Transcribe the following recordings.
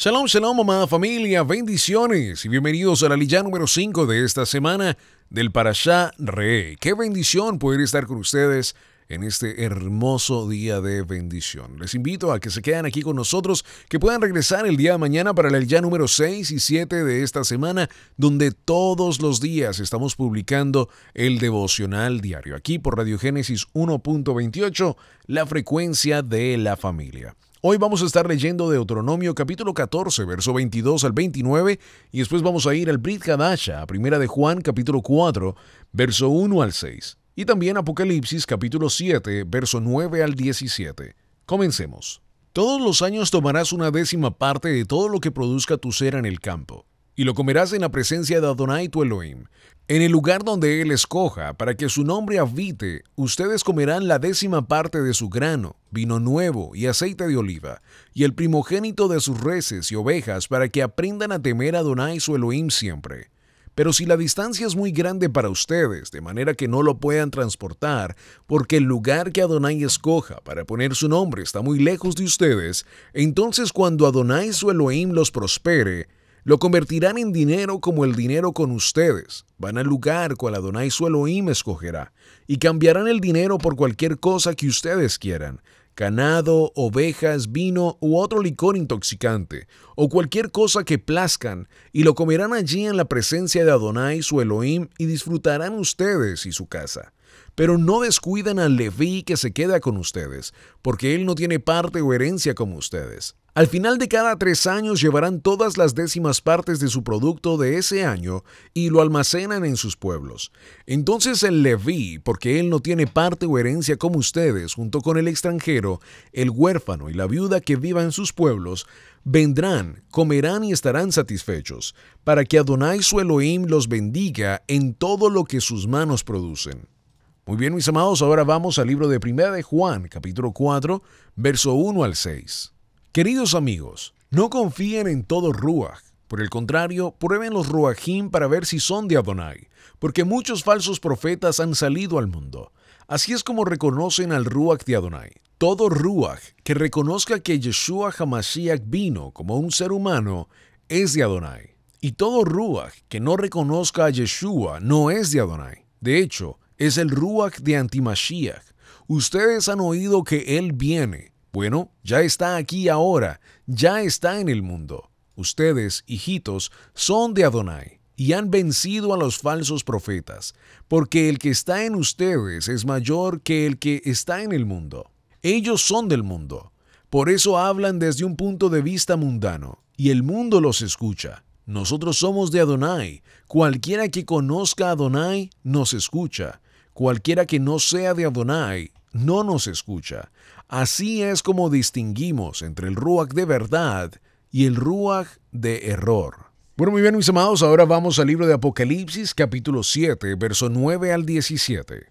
Shalom, shalom, mamá, familia, bendiciones y bienvenidos a la lilla número 5 de esta semana del Parashá Re. Qué bendición poder estar con ustedes en este hermoso día de bendición. Les invito a que se queden aquí con nosotros, que puedan regresar el día de mañana para el ya número 6 y 7 de esta semana, donde todos los días estamos publicando el devocional diario, aquí por Radio Génesis 1.28, la frecuencia de la familia. Hoy vamos a estar leyendo Deuteronomio capítulo 14, verso 22 al 29, y después vamos a ir al Brit Kadasha, a primera de Juan capítulo 4, verso 1 al 6 y también Apocalipsis capítulo 7, verso 9 al 17. Comencemos. Todos los años tomarás una décima parte de todo lo que produzca tu cera en el campo, y lo comerás en la presencia de Adonai tu Elohim. En el lugar donde Él escoja, para que su nombre habite, ustedes comerán la décima parte de su grano, vino nuevo y aceite de oliva, y el primogénito de sus reses y ovejas, para que aprendan a temer a Adonai su Elohim siempre pero si la distancia es muy grande para ustedes, de manera que no lo puedan transportar, porque el lugar que Adonai escoja para poner su nombre está muy lejos de ustedes, entonces cuando Adonai su Elohim los prospere, lo convertirán en dinero como el dinero con ustedes. Van al lugar cual Adonai su Elohim escogerá, y cambiarán el dinero por cualquier cosa que ustedes quieran, ganado, ovejas, vino u otro licor intoxicante, o cualquier cosa que plazcan, y lo comerán allí en la presencia de Adonai su Elohim, y disfrutarán ustedes y su casa. Pero no descuidan al Leví que se queda con ustedes, porque él no tiene parte o herencia como ustedes. Al final de cada tres años llevarán todas las décimas partes de su producto de ese año y lo almacenan en sus pueblos. Entonces el Leví, porque él no tiene parte o herencia como ustedes, junto con el extranjero, el huérfano y la viuda que viva en sus pueblos, vendrán, comerán y estarán satisfechos, para que Adonai su Elohim los bendiga en todo lo que sus manos producen. Muy bien, mis amados, ahora vamos al libro de Primera de Juan, capítulo 4, verso 1 al 6. Queridos amigos, no confíen en todo Ruach. Por el contrario, prueben los Ruachim para ver si son de Adonai, porque muchos falsos profetas han salido al mundo. Así es como reconocen al Ruach de Adonai. Todo Ruach que reconozca que Yeshua Hamashiach vino como un ser humano es de Adonai. Y todo Ruach que no reconozca a Yeshua no es de Adonai. De hecho, es el Ruach de Antimashiach. Ustedes han oído que Él viene. Bueno, ya está aquí ahora, ya está en el mundo. Ustedes, hijitos, son de Adonai y han vencido a los falsos profetas, porque el que está en ustedes es mayor que el que está en el mundo. Ellos son del mundo, por eso hablan desde un punto de vista mundano, y el mundo los escucha. Nosotros somos de Adonai, cualquiera que conozca a Adonai nos escucha, Cualquiera que no sea de Adonai no nos escucha. Así es como distinguimos entre el Ruach de verdad y el Ruach de error. Bueno, muy bien, mis amados, ahora vamos al libro de Apocalipsis, capítulo 7, verso 9 al 17.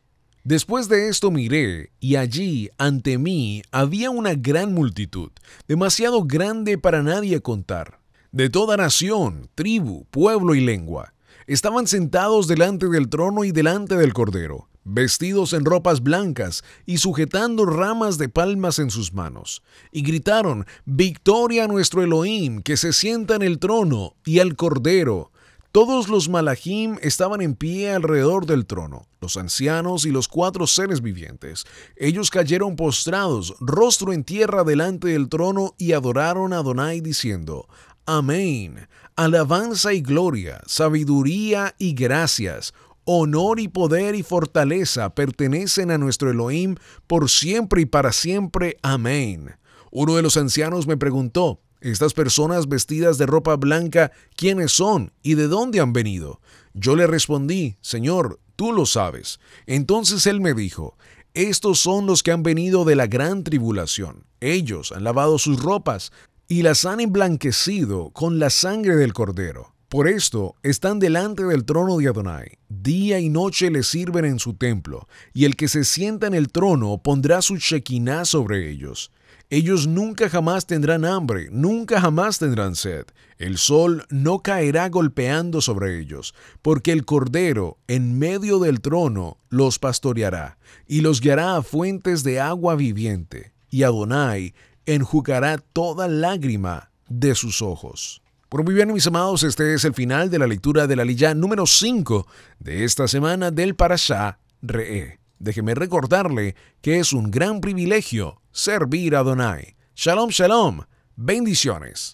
Después de esto miré, y allí, ante mí, había una gran multitud, demasiado grande para nadie contar, de toda nación, tribu, pueblo y lengua. Estaban sentados delante del trono y delante del cordero vestidos en ropas blancas y sujetando ramas de palmas en sus manos, y gritaron, Victoria a nuestro Elohim, que se sienta en el trono, y al Cordero. Todos los malachim estaban en pie alrededor del trono, los ancianos y los cuatro seres vivientes. Ellos cayeron postrados, rostro en tierra delante del trono, y adoraron a Adonai diciendo, Amén, alabanza y gloria, sabiduría y gracias, honor y poder y fortaleza pertenecen a nuestro Elohim por siempre y para siempre. Amén. Uno de los ancianos me preguntó, estas personas vestidas de ropa blanca, ¿quiénes son y de dónde han venido? Yo le respondí, Señor, tú lo sabes. Entonces él me dijo, estos son los que han venido de la gran tribulación. Ellos han lavado sus ropas y las han emblanquecido con la sangre del cordero. Por esto están delante del trono de Adonai, día y noche le sirven en su templo, y el que se sienta en el trono pondrá su Shekinah sobre ellos. Ellos nunca jamás tendrán hambre, nunca jamás tendrán sed. El sol no caerá golpeando sobre ellos, porque el Cordero en medio del trono los pastoreará, y los guiará a fuentes de agua viviente, y Adonai enjugará toda lágrima de sus ojos. Bueno, muy bien, mis amados, este es el final de la lectura de la Liyá número 5 de esta semana del Parashá Re'e. Déjeme recordarle que es un gran privilegio servir a Donai. Shalom, shalom. Bendiciones.